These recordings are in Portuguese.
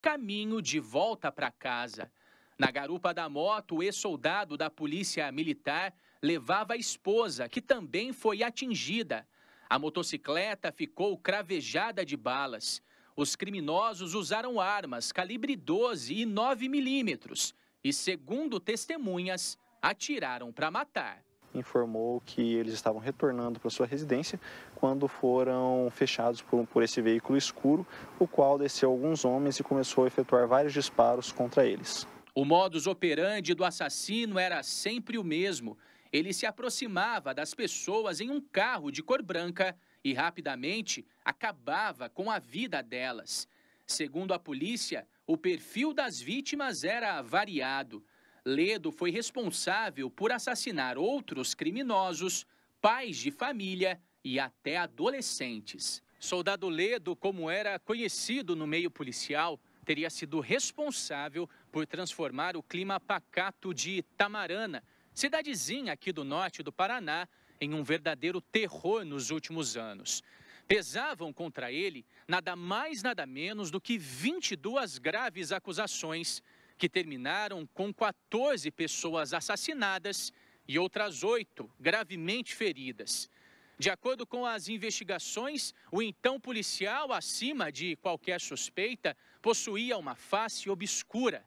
caminho de volta para casa. Na garupa da moto, o ex-soldado da polícia militar levava a esposa, que também foi atingida. A motocicleta ficou cravejada de balas. Os criminosos usaram armas calibre 12 e 9 milímetros e, segundo testemunhas, atiraram para matar informou que eles estavam retornando para sua residência quando foram fechados por, por esse veículo escuro, o qual desceu alguns homens e começou a efetuar vários disparos contra eles. O modus operandi do assassino era sempre o mesmo. Ele se aproximava das pessoas em um carro de cor branca e rapidamente acabava com a vida delas. Segundo a polícia, o perfil das vítimas era variado. Ledo foi responsável por assassinar outros criminosos, pais de família e até adolescentes. Soldado Ledo, como era conhecido no meio policial, teria sido responsável por transformar o clima pacato de Itamarana, cidadezinha aqui do norte do Paraná, em um verdadeiro terror nos últimos anos. Pesavam contra ele nada mais, nada menos do que 22 graves acusações que terminaram com 14 pessoas assassinadas e outras oito gravemente feridas. De acordo com as investigações, o então policial, acima de qualquer suspeita, possuía uma face obscura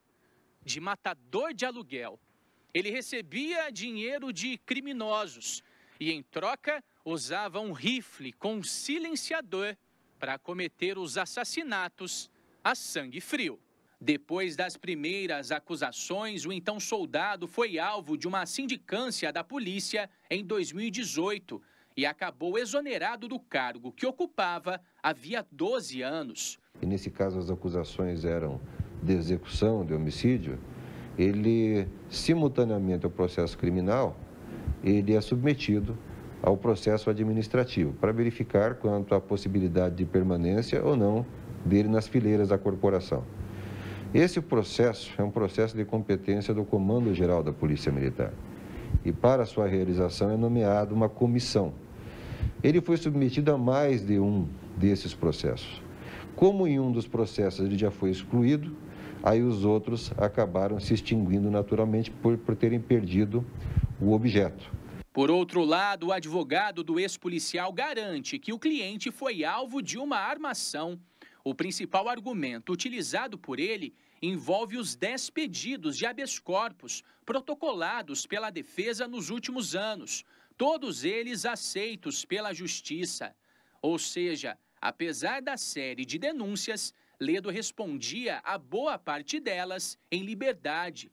de matador de aluguel. Ele recebia dinheiro de criminosos e, em troca, usava um rifle com silenciador para cometer os assassinatos a sangue frio. Depois das primeiras acusações, o então soldado foi alvo de uma sindicância da polícia em 2018 e acabou exonerado do cargo que ocupava havia 12 anos. E nesse caso, as acusações eram de execução, de homicídio. Ele, simultaneamente ao processo criminal, ele é submetido ao processo administrativo para verificar quanto à possibilidade de permanência ou não dele nas fileiras da corporação. Esse processo é um processo de competência do Comando Geral da Polícia Militar. E para sua realização é nomeada uma comissão. Ele foi submetido a mais de um desses processos. Como em um dos processos ele já foi excluído, aí os outros acabaram se extinguindo naturalmente por, por terem perdido o objeto. Por outro lado, o advogado do ex-policial garante que o cliente foi alvo de uma armação o principal argumento utilizado por ele envolve os 10 pedidos de habeas corpus protocolados pela defesa nos últimos anos, todos eles aceitos pela Justiça. Ou seja, apesar da série de denúncias, Ledo respondia a boa parte delas em liberdade.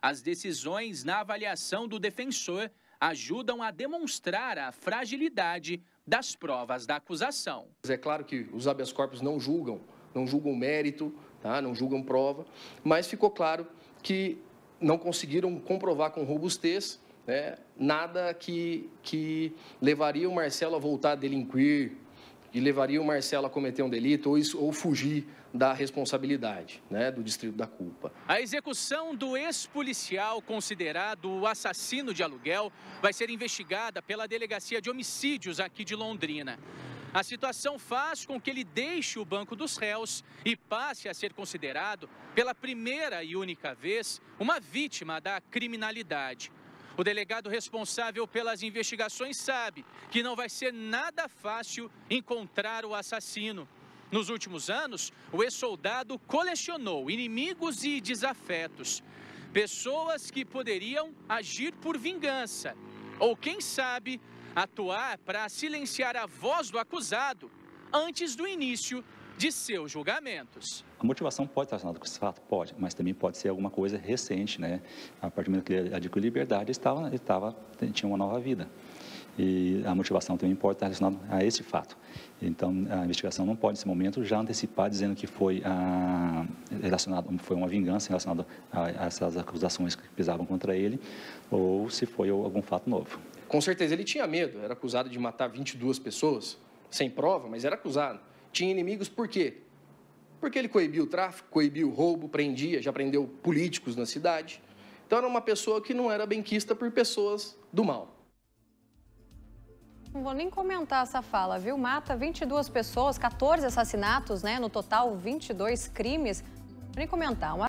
As decisões na avaliação do defensor ajudam a demonstrar a fragilidade das provas da acusação. É claro que os habeas corpus não julgam, não julgam mérito, tá? não julgam prova, mas ficou claro que não conseguiram comprovar com robustez né, nada que, que levaria o Marcelo a voltar a delinquir, e levaria o Marcelo a cometer um delito ou, isso, ou fugir da responsabilidade, né, do distrito da culpa. A execução do ex-policial considerado o assassino de aluguel vai ser investigada pela Delegacia de Homicídios aqui de Londrina. A situação faz com que ele deixe o banco dos réus e passe a ser considerado, pela primeira e única vez, uma vítima da criminalidade. O delegado responsável pelas investigações sabe que não vai ser nada fácil encontrar o assassino. Nos últimos anos, o ex-soldado colecionou inimigos e desafetos. Pessoas que poderiam agir por vingança ou, quem sabe, atuar para silenciar a voz do acusado antes do início de seus julgamentos. A motivação pode estar relacionada com esse fato? Pode, mas também pode ser alguma coisa recente, né? A partir do momento que ele adquiriu liberdade, ele estava, ele estava, tinha uma nova vida. E a motivação também pode estar relacionada a esse fato. Então, a investigação não pode, nesse momento, já antecipar dizendo que foi, a, ah, relacionado, foi uma vingança relacionada a, a essas acusações que pesavam contra ele, ou se foi algum fato novo. Com certeza ele tinha medo, era acusado de matar 22 pessoas, sem prova, mas era acusado tinha inimigos por quê? Porque ele coibiu o tráfico, coibiu o roubo, prendia, já prendeu políticos na cidade. Então era uma pessoa que não era benquista por pessoas do mal. Não vou nem comentar essa fala, viu? Mata 22 pessoas, 14 assassinatos, né? No total, 22 crimes. Vou nem comentar. Uma...